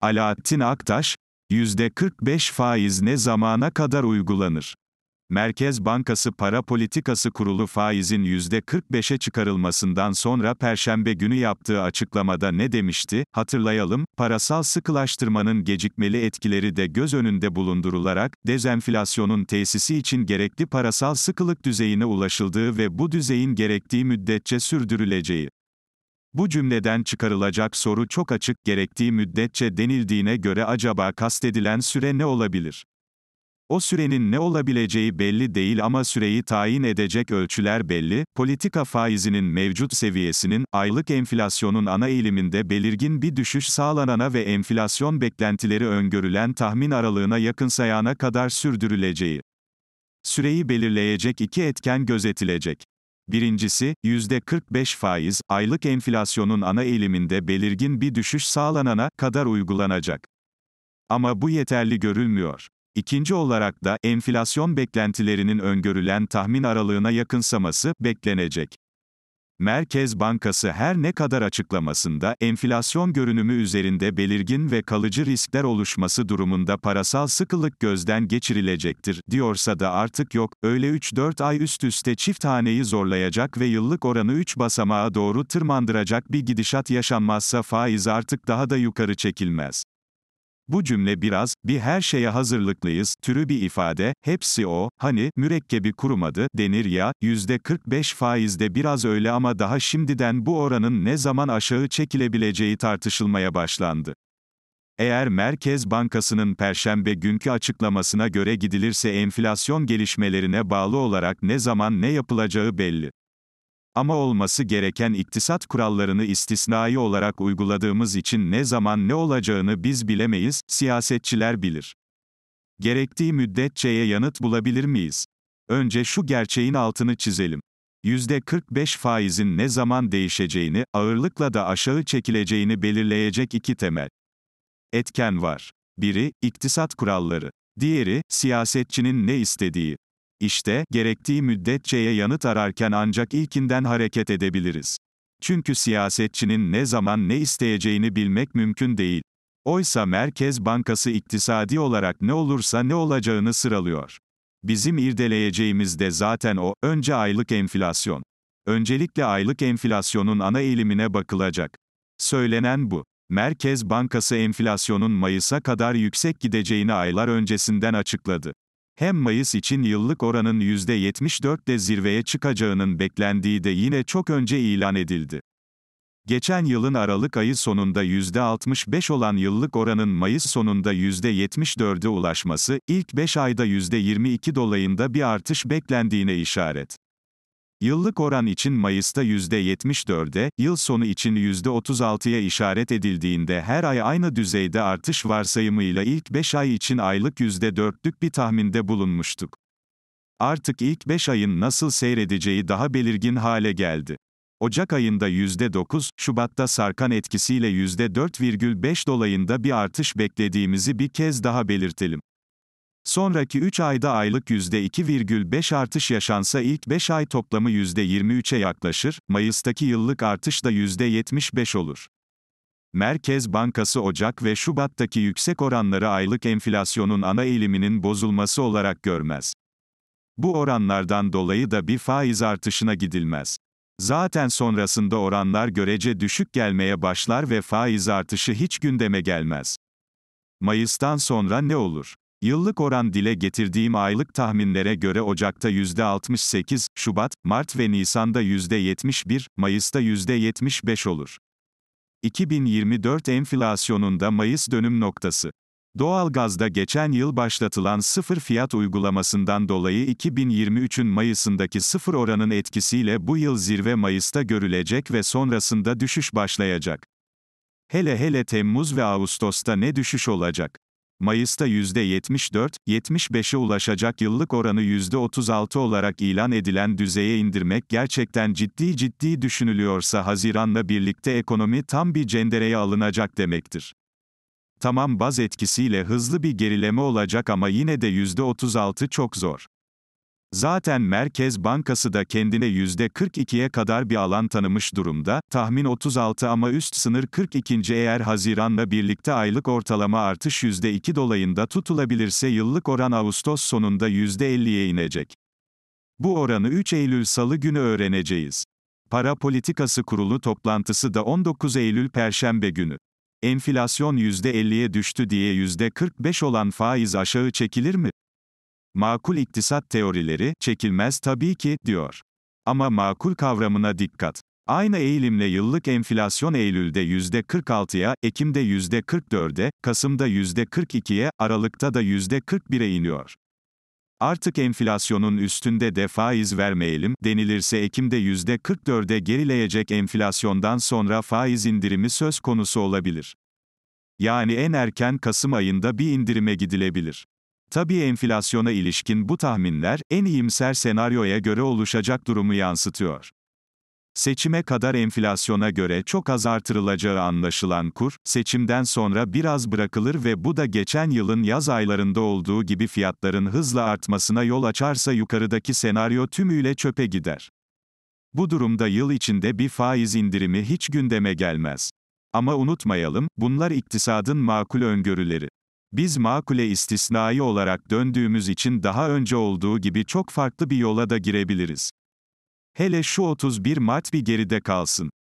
Alaaddin Aktaş, %45 faiz ne zamana kadar uygulanır? Merkez Bankası Para Politikası Kurulu faizin %45'e çıkarılmasından sonra perşembe günü yaptığı açıklamada ne demişti? Hatırlayalım, parasal sıkılaştırmanın gecikmeli etkileri de göz önünde bulundurularak dezenflasyonun tesisi için gerekli parasal sıkılık düzeyine ulaşıldığı ve bu düzeyin gerektiği müddetçe sürdürüleceği bu cümleden çıkarılacak soru çok açık gerektiği müddetçe denildiğine göre acaba kastedilen süre ne olabilir? O sürenin ne olabileceği belli değil ama süreyi tayin edecek ölçüler belli, politika faizinin mevcut seviyesinin, aylık enflasyonun ana eğiliminde belirgin bir düşüş sağlanana ve enflasyon beklentileri öngörülen tahmin aralığına yakınsayana kadar sürdürüleceği. Süreyi belirleyecek iki etken gözetilecek. Birincisi, %45 faiz, aylık enflasyonun ana eğiliminde belirgin bir düşüş sağlanana kadar uygulanacak. Ama bu yeterli görülmüyor. İkinci olarak da, enflasyon beklentilerinin öngörülen tahmin aralığına yakınsaması beklenecek. Merkez Bankası her ne kadar açıklamasında enflasyon görünümü üzerinde belirgin ve kalıcı riskler oluşması durumunda parasal sıkılık gözden geçirilecektir diyorsa da artık yok. Öyle 3-4 ay üst üste çift haneyi zorlayacak ve yıllık oranı 3 basamağa doğru tırmandıracak bir gidişat yaşanmazsa faiz artık daha da yukarı çekilmez. Bu cümle biraz, bir her şeye hazırlıklıyız, türü bir ifade, hepsi o, hani, mürekkebi kurumadı, denir ya, yüzde 45 faizde biraz öyle ama daha şimdiden bu oranın ne zaman aşağı çekilebileceği tartışılmaya başlandı. Eğer Merkez Bankası'nın perşembe günkü açıklamasına göre gidilirse enflasyon gelişmelerine bağlı olarak ne zaman ne yapılacağı belli. Ama olması gereken iktisat kurallarını istisnai olarak uyguladığımız için ne zaman ne olacağını biz bilemeyiz, siyasetçiler bilir. Gerektiği müddetçeye yanıt bulabilir miyiz? Önce şu gerçeğin altını çizelim. %45 faizin ne zaman değişeceğini, ağırlıkla da aşağı çekileceğini belirleyecek iki temel etken var. Biri, iktisat kuralları. Diğeri, siyasetçinin ne istediği. İşte, gerektiği müddetçeye yanıt ararken ancak ilkinden hareket edebiliriz. Çünkü siyasetçinin ne zaman ne isteyeceğini bilmek mümkün değil. Oysa Merkez Bankası iktisadi olarak ne olursa ne olacağını sıralıyor. Bizim irdeleyeceğimiz de zaten o, önce aylık enflasyon. Öncelikle aylık enflasyonun ana eğilimine bakılacak. Söylenen bu. Merkez Bankası enflasyonun Mayıs'a kadar yüksek gideceğini aylar öncesinden açıkladı. Hem Mayıs için yıllık oranın %74'de zirveye çıkacağının beklendiği de yine çok önce ilan edildi. Geçen yılın Aralık ayı sonunda %65 olan yıllık oranın Mayıs sonunda %74'e ulaşması, ilk 5 ayda %22 dolayında bir artış beklendiğine işaret. Yıllık oran için Mayıs'ta %74'e, yıl sonu için %36'ya işaret edildiğinde her ay aynı düzeyde artış varsayımıyla ilk 5 ay için aylık %4'lük bir tahminde bulunmuştuk. Artık ilk 5 ayın nasıl seyredeceği daha belirgin hale geldi. Ocak ayında %9, Şubat'ta sarkan etkisiyle %4,5 dolayında bir artış beklediğimizi bir kez daha belirtelim. Sonraki 3 ayda aylık %2,5 artış yaşansa ilk 5 ay toplamı %23'e yaklaşır, Mayıs'taki yıllık artış da %75 olur. Merkez Bankası Ocak ve Şubat'taki yüksek oranları aylık enflasyonun ana eğiliminin bozulması olarak görmez. Bu oranlardan dolayı da bir faiz artışına gidilmez. Zaten sonrasında oranlar görece düşük gelmeye başlar ve faiz artışı hiç gündeme gelmez. Mayıs'tan sonra ne olur? Yıllık oran dile getirdiğim aylık tahminlere göre Ocak'ta %68, Şubat, Mart ve Nisan'da %71, Mayıs'ta %75 olur. 2024 enflasyonunda Mayıs dönüm noktası. Doğalgazda geçen yıl başlatılan sıfır fiyat uygulamasından dolayı 2023'ün Mayıs'ındaki sıfır oranın etkisiyle bu yıl zirve Mayıs'ta görülecek ve sonrasında düşüş başlayacak. Hele hele Temmuz ve Ağustos'ta ne düşüş olacak? Mayıs'ta %74-75'e ulaşacak yıllık oranı %36 olarak ilan edilen düzeye indirmek gerçekten ciddi ciddi düşünülüyorsa Haziran'la birlikte ekonomi tam bir cendereye alınacak demektir. Tamam baz etkisiyle hızlı bir gerileme olacak ama yine de %36 çok zor. Zaten Merkez Bankası da kendine %42'ye kadar bir alan tanımış durumda, tahmin 36 ama üst sınır 42. eğer Haziran'la birlikte aylık ortalama artış %2 dolayında tutulabilirse yıllık oran Ağustos sonunda %50'ye inecek. Bu oranı 3 Eylül Salı günü öğreneceğiz. Para Politikası Kurulu toplantısı da 19 Eylül Perşembe günü. Enflasyon %50'ye düştü diye %45 olan faiz aşağı çekilir mi? Makul iktisat teorileri, çekilmez tabii ki, diyor. Ama makul kavramına dikkat. Aynı eğilimle yıllık enflasyon Eylül'de %46'ya, Ekim'de %44'e, Kasım'da %42'ye, Aralık'ta da %41'e iniyor. Artık enflasyonun üstünde de faiz vermeyelim denilirse Ekim'de %44'e gerileyecek enflasyondan sonra faiz indirimi söz konusu olabilir. Yani en erken Kasım ayında bir indirime gidilebilir. Tabii enflasyona ilişkin bu tahminler, en iyimser senaryoya göre oluşacak durumu yansıtıyor. Seçime kadar enflasyona göre çok az artırılacağı anlaşılan kur, seçimden sonra biraz bırakılır ve bu da geçen yılın yaz aylarında olduğu gibi fiyatların hızla artmasına yol açarsa yukarıdaki senaryo tümüyle çöpe gider. Bu durumda yıl içinde bir faiz indirimi hiç gündeme gelmez. Ama unutmayalım, bunlar iktisadın makul öngörüleri. Biz makule istisnai olarak döndüğümüz için daha önce olduğu gibi çok farklı bir yola da girebiliriz. Hele şu 31 bir geride kalsın.